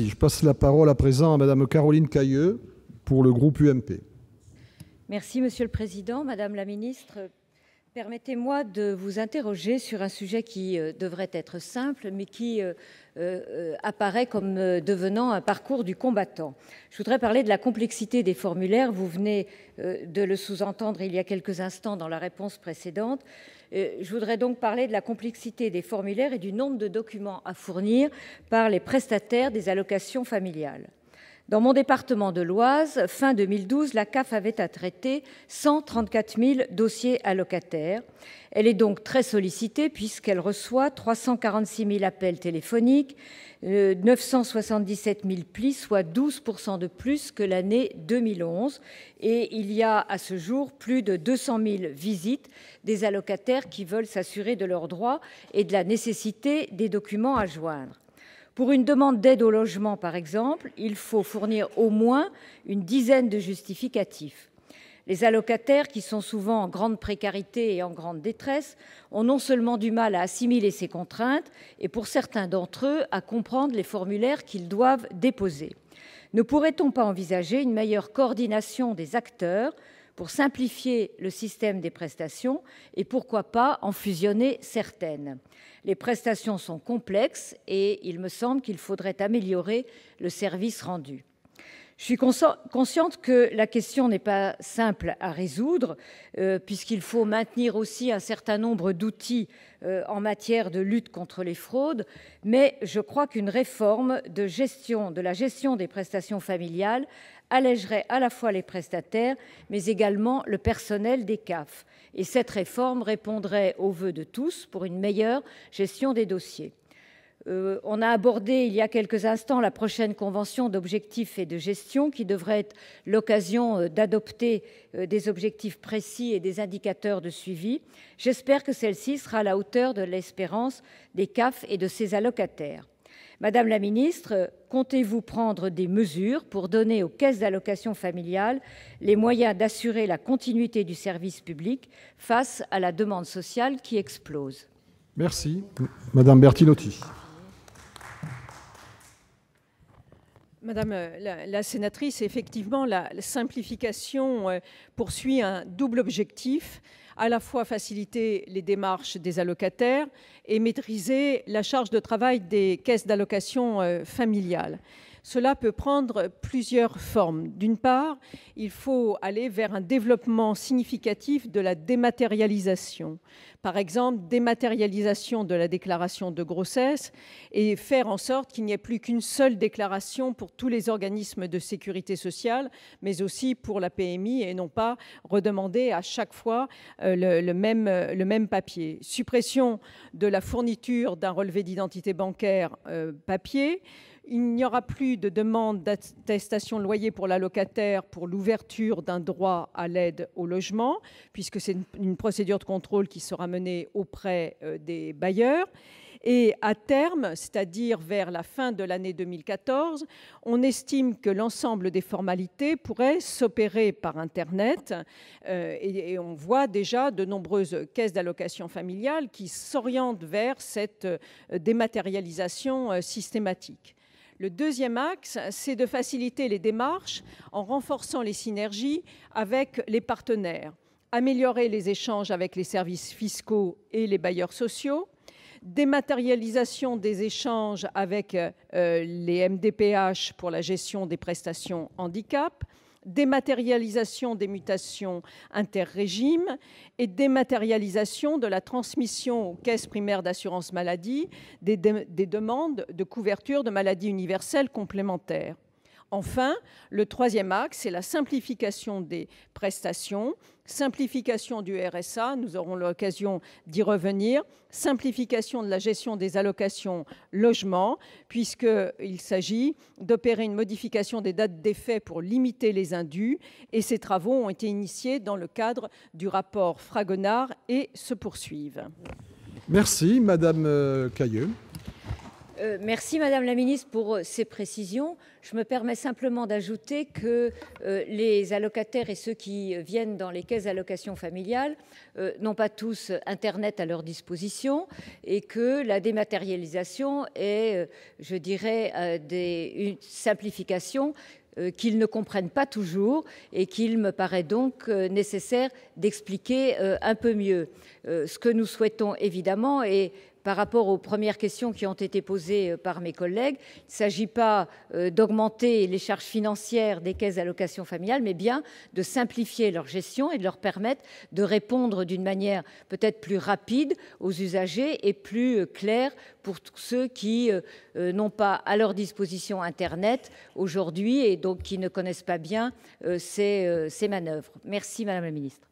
je passe la parole à présent à Madame Caroline Cailleux pour le groupe UMP. Merci Monsieur le Président, Madame la Ministre, Permettez-moi de vous interroger sur un sujet qui euh, devrait être simple, mais qui euh, euh, apparaît comme devenant un parcours du combattant. Je voudrais parler de la complexité des formulaires. Vous venez de le sous-entendre il y a quelques instants dans la réponse précédente. Je voudrais donc parler de la complexité des formulaires et du nombre de documents à fournir par les prestataires des allocations familiales. Dans mon département de l'Oise, fin 2012, la CAF avait à traiter 134 000 dossiers allocataires. Elle est donc très sollicitée puisqu'elle reçoit 346 000 appels téléphoniques, 977 euh, 000 plis, soit 12 de plus que l'année 2011. Et il y a à ce jour plus de 200 000 visites des allocataires qui veulent s'assurer de leurs droits et de la nécessité des documents à joindre. Pour une demande d'aide au logement, par exemple, il faut fournir au moins une dizaine de justificatifs. Les allocataires, qui sont souvent en grande précarité et en grande détresse, ont non seulement du mal à assimiler ces contraintes, et pour certains d'entre eux, à comprendre les formulaires qu'ils doivent déposer. Ne pourrait-on pas envisager une meilleure coordination des acteurs pour simplifier le système des prestations et pourquoi pas en fusionner certaines les prestations sont complexes et il me semble qu'il faudrait améliorer le service rendu je suis consciente que la question n'est pas simple à résoudre, euh, puisqu'il faut maintenir aussi un certain nombre d'outils euh, en matière de lutte contre les fraudes, mais je crois qu'une réforme de, gestion, de la gestion des prestations familiales allégerait à la fois les prestataires, mais également le personnel des CAF. Et cette réforme répondrait aux vœux de tous pour une meilleure gestion des dossiers. Euh, on a abordé il y a quelques instants, la prochaine convention d'objectifs et de gestion qui devrait être l'occasion euh, d'adopter euh, des objectifs précis et des indicateurs de suivi, j'espère que celle-ci sera à la hauteur de l'espérance des CAF et de ses allocataires, madame la ministre, comptez-vous prendre des mesures pour donner aux caisses d'allocation familiales, les moyens d'assurer la continuité du service public face à la demande sociale qui explose. Merci madame Bertinotti. Madame euh, la, sénatrice, effectivement, la, simplification euh, poursuit un double objectif, à la fois faciliter les démarches des allocataires et maîtriser la charge de travail des caisses d'allocation euh, familiales. Cela peut prendre plusieurs formes. D'une part, il faut aller vers un développement significatif de la dématérialisation. Par exemple, dématérialisation de la déclaration de grossesse et faire en sorte qu'il n'y ait plus qu'une seule déclaration pour tous les organismes de sécurité sociale, mais aussi pour la PMI et non pas redemander à chaque fois euh, euh, le, même, papier. Suppression de la fourniture d'un relevé d'identité bancaire euh, papier, il n'y aura plus de demande d'attestation loyer pour la locataire pour l'ouverture d'un droit à l'aide au logement, puisque c'est une procédure de contrôle qui sera menée auprès euh, des bailleurs. Et à terme, c'est-à-dire vers la fin de l'année 2014, on estime que l'ensemble des formalités pourrait s'opérer par Internet. Euh, et, on voit déjà de nombreuses caisses d'allocation familiale qui s'orientent vers cette euh, dématérialisation systématique. Le deuxième axe, c'est de faciliter les démarches en renforçant les synergies avec les partenaires, améliorer les échanges avec les services fiscaux et les bailleurs sociaux, dématérialisation des échanges avec euh, les MDPH pour la gestion des prestations handicap, dématérialisation des mutations interrégimes et dématérialisation de la transmission aux caisses primaires d'assurance maladie des, des demandes de couverture de maladies universelles complémentaires. Enfin, le troisième axe, c'est la simplification des prestations, simplification du RSA, nous aurons l'occasion d'y revenir, simplification de la gestion des allocations logement, puisqu'il s'agit d'opérer une modification des dates d'effet pour limiter les indus, et ces travaux ont été initiés dans le cadre du rapport Fragonard et se poursuivent. Merci, Madame euh, Cailleux. Euh, merci Madame la Ministre pour euh, ces précisions. Je me permets simplement d'ajouter que euh, les allocataires et ceux qui viennent dans les caisses d'allocation familiale n'ont pas tous Internet à leur disposition et que la dématérialisation est, je dirais, des, une simplification qu'ils ne comprennent pas toujours et qu'il me paraît donc nécessaire d'expliquer un peu mieux. Ce que nous souhaitons évidemment, et par rapport aux premières questions qui ont été posées euh, par mes collègues, il ne s'agit pas euh, d'augmenter les charges financières des caisses d'allocation familiales, mais bien de simplifier leur gestion et de leur permettre de répondre d'une manière peut-être plus rapide aux usagers et plus euh, claire pour tous ceux qui n'ont pas à leur disposition internet aujourd'hui et donc qui ne connaissent pas bien ces manœuvres. merci madame la ministre.